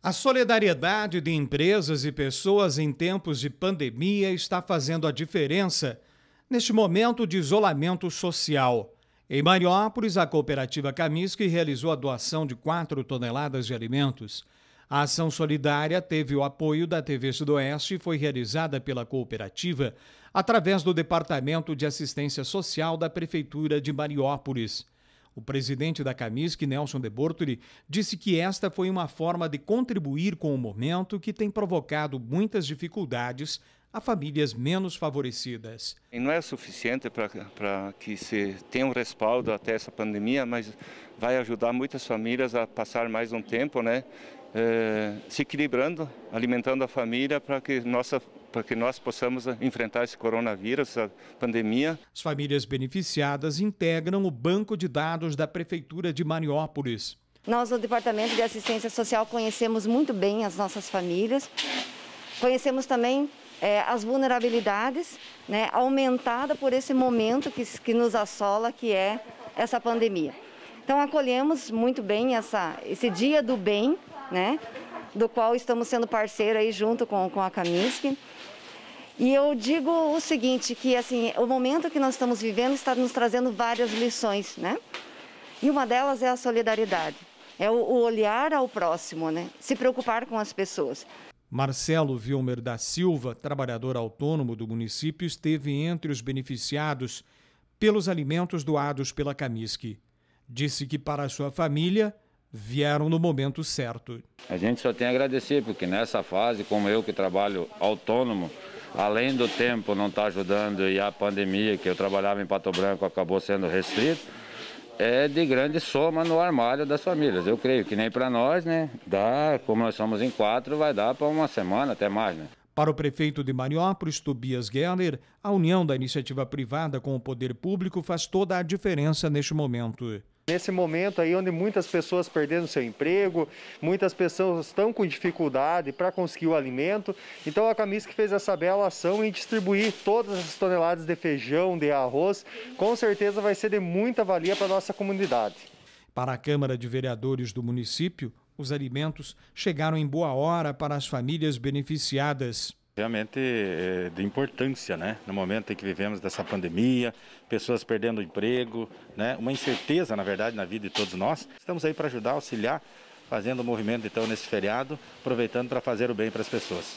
A solidariedade de empresas e pessoas em tempos de pandemia está fazendo a diferença neste momento de isolamento social. Em Mariópolis, a cooperativa Camisque realizou a doação de 4 toneladas de alimentos. A ação solidária teve o apoio da TV Sudoeste e foi realizada pela cooperativa através do Departamento de Assistência Social da Prefeitura de Mariópolis. O presidente da Camisque, Nelson de Bortoli, disse que esta foi uma forma de contribuir com o momento que tem provocado muitas dificuldades a famílias menos favorecidas. E não é suficiente para que se tenha um respaldo até essa pandemia, mas vai ajudar muitas famílias a passar mais um tempo, né? É, se equilibrando, alimentando a família para que nossa para que nós possamos enfrentar esse coronavírus, essa pandemia. As famílias beneficiadas integram o banco de dados da prefeitura de Mariópolis. Nós no departamento de assistência social conhecemos muito bem as nossas famílias. Conhecemos também é, as vulnerabilidades né, aumentada por esse momento que, que nos assola, que é essa pandemia. Então, acolhemos muito bem essa, esse Dia do Bem, né, do qual estamos sendo parceira aí junto com, com a Camisque. E eu digo o seguinte, que assim, o momento que nós estamos vivendo está nos trazendo várias lições, né? E uma delas é a solidariedade, é o, o olhar ao próximo, né? Se preocupar com as pessoas. Marcelo Vilmer da Silva, trabalhador autônomo do município, esteve entre os beneficiados pelos alimentos doados pela Camisque. Disse que para sua família vieram no momento certo. A gente só tem a agradecer, porque nessa fase, como eu que trabalho autônomo, além do tempo não estar tá ajudando e a pandemia que eu trabalhava em Pato Branco acabou sendo restrito, é de grande soma no armário das famílias. Eu creio que nem para nós, né? Dá, como nós somos em quatro, vai dar para uma semana, até mais, né? Para o prefeito de Mariópolis, Tobias Geller, a união da iniciativa privada com o poder público faz toda a diferença neste momento. Nesse momento aí onde muitas pessoas perdendo seu emprego, muitas pessoas estão com dificuldade para conseguir o alimento. Então a que fez essa bela ação em distribuir todas as toneladas de feijão, de arroz. Com certeza vai ser de muita valia para a nossa comunidade. Para a Câmara de Vereadores do município, os alimentos chegaram em boa hora para as famílias beneficiadas. Realmente é de importância, né? No momento em que vivemos dessa pandemia, pessoas perdendo o emprego, né? Uma incerteza, na verdade, na vida de todos nós. Estamos aí para ajudar, auxiliar, fazendo o movimento então nesse feriado, aproveitando para fazer o bem para as pessoas.